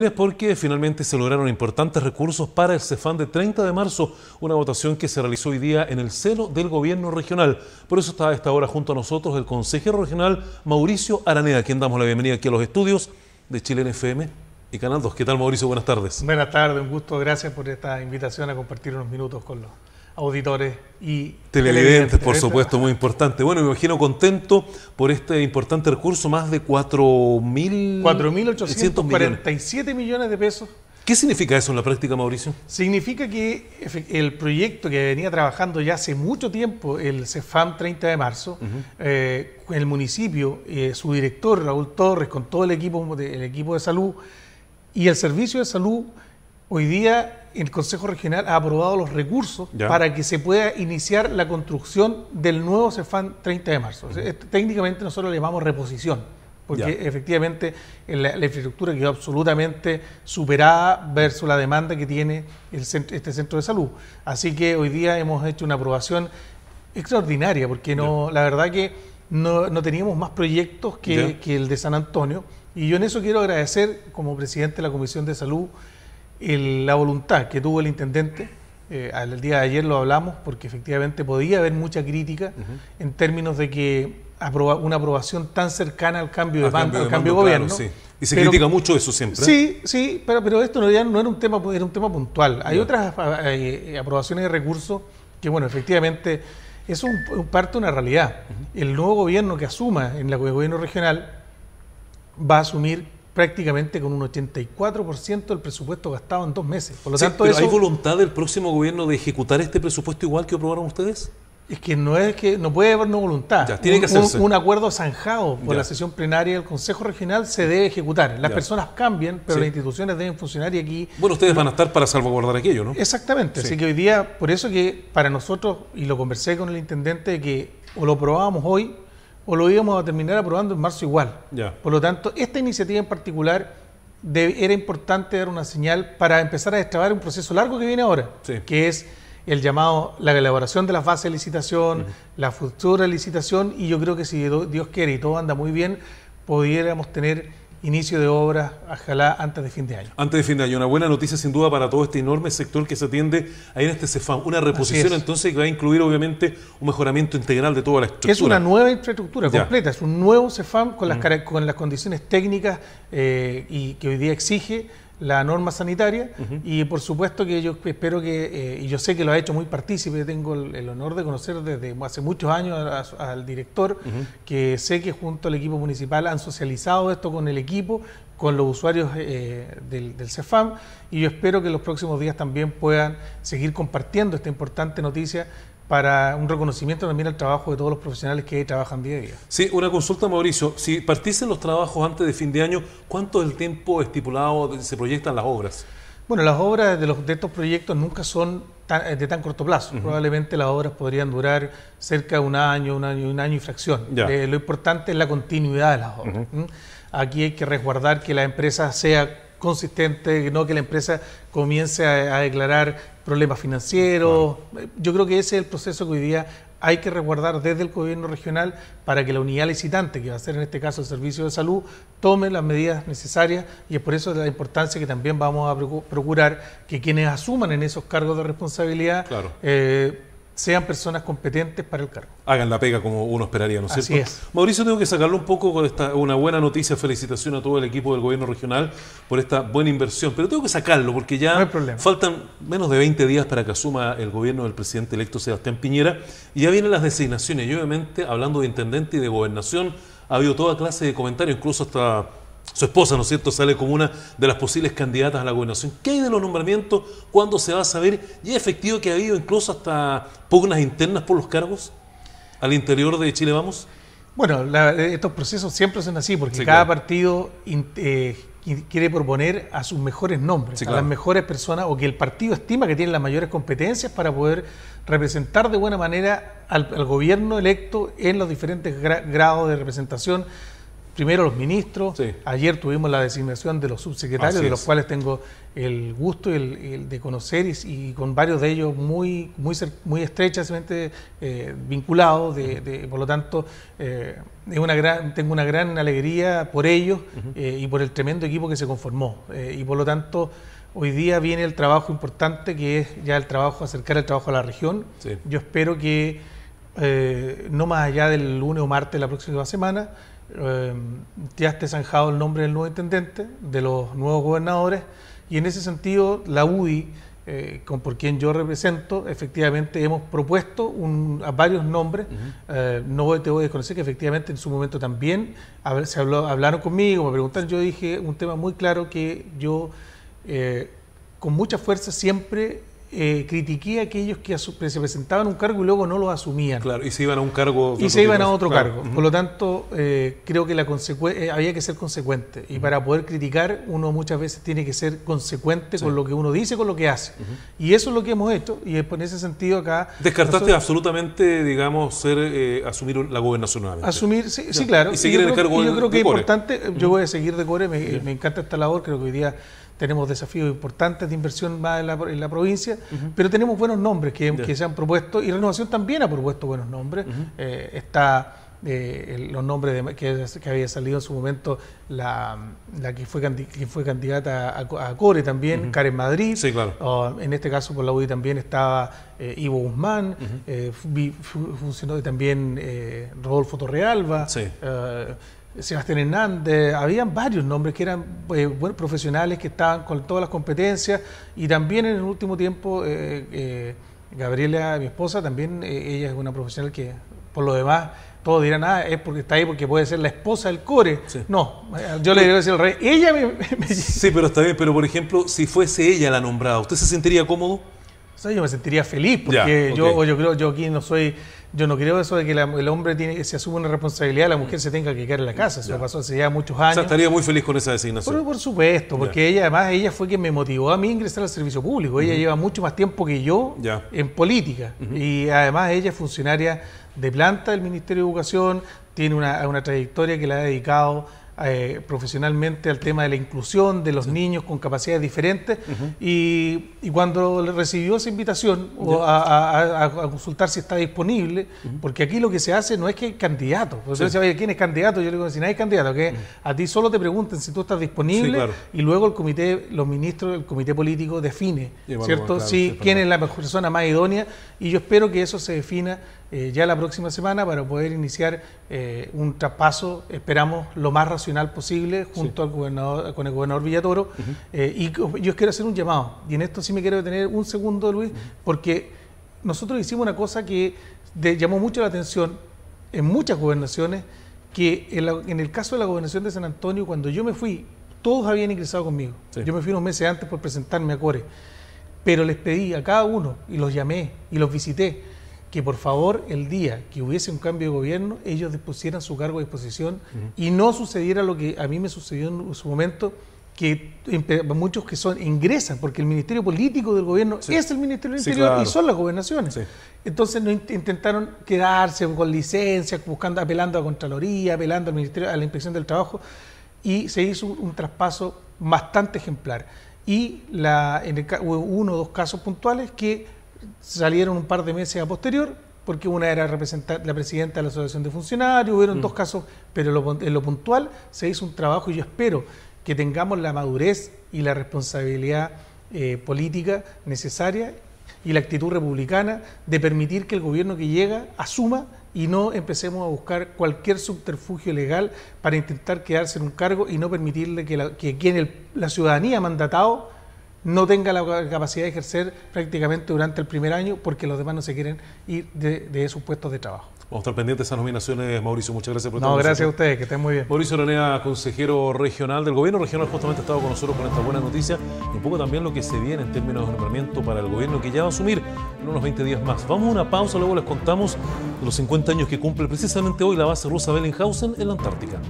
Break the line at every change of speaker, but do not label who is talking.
Es porque finalmente se lograron importantes recursos para el CEFAN de 30 de marzo, una votación que se realizó hoy día en el seno del gobierno regional. Por eso está a esta hora junto a nosotros el consejero regional Mauricio Araneda, quien damos la bienvenida aquí a los estudios de Chile NFM FM y Canal 2. ¿Qué tal Mauricio? Buenas tardes.
Buenas tardes, un gusto, gracias por esta invitación a compartir unos minutos con los auditores y televidentes, por supuesto,
muy importante. Bueno, me imagino contento por este importante recurso, más de 4.847
millones. millones de pesos.
¿Qué significa eso en la práctica, Mauricio?
Significa que el proyecto que venía trabajando ya hace mucho tiempo, el CEFAM 30 de marzo, eh, el municipio, eh, su director Raúl Torres, con todo el equipo, el equipo de salud y el servicio de salud, hoy día el Consejo Regional ha aprobado los recursos para que se pueda iniciar la construcción del nuevo Cefán 30 de marzo. técnicamente nosotros le llamamos reposición, porque efectivamente la, infraestructura quedó absolutamente superada versus la demanda que tiene el este centro de salud. Así que hoy día hemos hecho una aprobación extraordinaria, porque no, la verdad que... No, teníamos más proyectos que, el de San Antonio. Y yo en eso quiero agradecer como presidente de la Comisión de Salud la voluntad que tuvo el intendente, eh, al día de ayer lo hablamos, porque efectivamente podía haber mucha crítica en términos de que aproba, una aprobación tan cercana al cambio de, al cambio de gobierno. Y se critica mucho eso siempre. Sí, sí, pero, pero esto no, ya no era un tema, era un tema puntual. Hay otras eh, eh, aprobaciones de recursos que, bueno, efectivamente es un, parte de una realidad. El nuevo gobierno que asuma en la, el gobierno regional va a asumir prácticamente con un 84% del presupuesto gastado en dos meses. Por lo tanto, ¿Hay
voluntad del próximo gobierno de ejecutar este presupuesto
igual que aprobaron ustedes? Es que no es que no puede haber no voluntad. un, acuerdo zanjado por la sesión plenaria del Consejo Regional se debe ejecutar. Las personas cambian, pero las instituciones deben funcionar y aquí. Bueno, ustedes van a
estar para salvaguardar aquello, ¿no? Exactamente. Así que
hoy día, por eso que para nosotros, y lo conversé con el intendente, que o lo aprobábamos hoy o lo íbamos a terminar aprobando en marzo igual. Por lo tanto, esta iniciativa en particular era importante dar una señal para empezar a destrabar un proceso largo que viene ahora, que es el llamado, la elaboración de la fase de licitación, la futura licitación, y yo creo que si Dios quiere y todo anda muy bien, pudiéramos tener inicio de obra, ojalá antes de fin de año.
Antes de fin de año, una buena noticia sin duda para todo este enorme sector que se atiende ahí en este CEFAM. Una reposición entonces que va a incluir obviamente un mejoramiento integral de toda la estructura. Es una
nueva infraestructura completa, es un nuevo CEFAM con las, mm. con las condiciones técnicas eh, y que hoy día exige la norma sanitaria y por supuesto que yo espero que, eh, y yo sé que lo ha hecho muy partícipe, tengo el, honor de conocer desde hace muchos años al director, que sé que junto al equipo municipal han socializado esto con el equipo, con los usuarios eh, del, del, CEFAM y yo espero que los próximos días también puedan seguir compartiendo esta importante noticia para un reconocimiento también al trabajo de todos los profesionales que trabajan día a día.
Sí, una consulta, Mauricio. Si partís los trabajos antes de fin de año, ¿cuánto es el tiempo estipulado se proyectan las obras?
Bueno, las obras de, estos proyectos nunca son eh, de tan corto plazo. Probablemente las obras podrían durar cerca de un año, un año, un año y fracción. Eh, lo importante es la continuidad de las obras. Aquí hay que resguardar que la empresa sea consistente, no que la empresa comience a declarar problemas financieros. Eh, yo creo que ese es el proceso que hoy día hay que resguardar desde el gobierno regional para que la unidad licitante, que va a ser en este caso el Servicio de Salud, tome las medidas necesarias y es por eso la importancia que también vamos a procurar que quienes asuman en esos cargos de responsabilidad eh, sean personas competentes para el cargo.
Hagan la pega como uno esperaría, ¿no es Así es. Mauricio, tengo que sacarlo un poco con esta, una buena noticia. Felicitación a todo el equipo del gobierno regional por esta buena inversión. Pero tengo que sacarlo porque ya faltan menos de 20 días para que asuma el gobierno del presidente electo Sebastián Piñera. Y ya vienen las designaciones. Y obviamente, hablando de intendente y de gobernación, ha habido toda clase de comentarios, incluso hasta su esposa, ¿no es cierto?, sale como una de las posibles candidatas a la gobernación. ¿Qué hay de los nombramientos? ¿Cuándo se va a saber? ¿Y es efectivo que ha habido incluso
hasta pugnas internas por los cargos al interior de Chile Vamos? Bueno, estos procesos siempre son así, porque cada partido eh, quiere proponer a sus mejores nombres, a las mejores personas, o que el partido estima que tiene las mayores competencias para poder representar de buena manera al, gobierno electo en los diferentes grados de representación primero los ministros. Ayer tuvimos la designación de los subsecretarios, de los cuales tengo el gusto de conocer y, con varios de ellos muy, muy, muy estrechamente eh, vinculados. por lo tanto, eh, tengo una gran alegría por ellos eh, y por el tremendo equipo que se conformó. y por lo tanto, hoy día viene el trabajo importante que es ya el trabajo, acercar el trabajo a la región. Yo espero que no más allá del lunes o martes de la próxima semana, eh, ya esté zanjado el nombre del nuevo intendente, de los nuevos gobernadores, y en ese sentido la UDI, eh, con por quien yo represento, efectivamente hemos propuesto un, a varios nombres. Eh, no te voy a desconocer que efectivamente en su momento también se habló, hablaron conmigo, me preguntaron, yo dije un tema muy claro que yo eh, con mucha fuerza siempre eh, critiqué a aquellos que se presentaban un cargo y luego no lo asumían.
Claro, y se iban a un cargo. Y se iban a otro cargo. Por lo
tanto, eh, creo que la eh, había que ser consecuente. Y para poder criticar, uno muchas veces tiene que ser consecuente con lo que uno dice, con lo que hace. Y eso es lo que hemos hecho. Y en ese sentido acá... Descartaste
absolutamente, digamos, ser eh, asumir la gobernación nuevamente. Asumir, sí, claro. Y seguir en el cargo Yo creo que es importante, yo voy
a seguir de core, me encanta esta labor, creo que hoy día tenemos desafíos importantes de inversión más en la, provincia, pero tenemos buenos nombres que, se han propuesto y Renovación también ha propuesto buenos nombres. Eh, está eh, los nombres de, que, que, había salido en su momento, la, que, fue que fue candidata a, Core también, Karen Madrid, sí, claro. en este caso por la UDI también estaba eh, Ivo Guzmán, funcionó también Rodolfo Torrealba. Sí. Sebastián Hernández, habían varios nombres que eran eh, buenos profesionales que estaban con todas las competencias y también en el último tiempo eh, eh, Gabriela, mi esposa, también ella es una profesional que por lo demás todos dirán, ah, es porque está ahí porque puede ser la esposa del core. No, yo le diría
decir al rey, ella Sí, pero está bien, pero por ejemplo, si fuese ella la nombrada, ¿usted se sentiría cómodo?
yo me sentiría feliz porque yo, yo creo, yo aquí no soy, yo no creo eso de que el hombre tiene, se asume una responsabilidad, la mujer se tenga que quedar en la casa. Eso pasó hace ya muchos años. O sea, estaría muy feliz con esa designación. Por, supuesto, porque ella además ella fue quien me motivó a mí a ingresar al servicio público. Ella lleva mucho más tiempo que yo en política y además ella es funcionaria de planta del Ministerio de Educación, tiene una, una trayectoria que la ha dedicado eh, profesionalmente al tema de la inclusión de los niños con capacidades diferentes y, cuando recibió esa invitación a, consultar si está disponible, porque aquí lo que se hace no es que hay candidato, sí. ¿quién es candidato? Yo le digo, si nadie es candidato, que a ti solo te pregunten si tú estás disponible y luego el comité, los ministros, el comité político define, ¿cierto? quién es la mejor persona más idónea y yo espero que eso se defina eh, ya la próxima semana para poder iniciar eh, un traspaso, esperamos lo más razonable posible junto al gobernador, con el gobernador Villatoro. Eh, y yo quiero hacer un llamado, y en esto sí me quiero detener un segundo, Luis, porque nosotros hicimos una cosa que llamó mucho la atención en muchas gobernaciones, que en, el caso de la gobernación de San Antonio, cuando yo me fui, todos habían ingresado conmigo. Yo me fui unos meses antes por presentarme a Core, pero les pedí a cada uno, y los llamé, y los visité, que por favor el día que hubiese un cambio de gobierno ellos pusieran su cargo a disposición y no sucediera lo que a mí me sucedió en su momento que muchos que son ingresan porque el ministerio político del gobierno es el ministerio del interior y son las gobernaciones entonces no intentaron quedarse con licencias, buscando apelando a contraloría apelando al ministerio a la inspección del trabajo y se hizo un, traspaso bastante ejemplar y en hubo uno o dos casos puntuales que salieron un par de meses a posterior, porque una era la presidenta de la Asociación de Funcionarios, hubieron mm. dos casos, pero en lo puntual se hizo un trabajo y yo espero que tengamos la madurez y la responsabilidad eh, política necesaria y la actitud republicana de permitir que el gobierno que llega asuma y no empecemos a buscar cualquier subterfugio legal para intentar quedarse en un cargo y no permitirle que, quien la ciudadanía ha mandatado no tenga la capacidad de ejercer prácticamente durante el primer año porque los demás no se quieren ir de, esos puestos de trabajo.
Vamos a estar pendientes de esas nominaciones, Mauricio. Muchas gracias por No, gracias a ustedes, que estén muy bien. Mauricio Aranea, consejero regional del gobierno regional, justamente ha estado con nosotros con esta buena noticia y un poco también lo que se viene en términos de nombramiento para el gobierno que ya va a asumir en unos 20 días más. Vamos a una pausa, luego les contamos los 50 años que cumple precisamente hoy la base rusa Bellinghausen en la Antártica.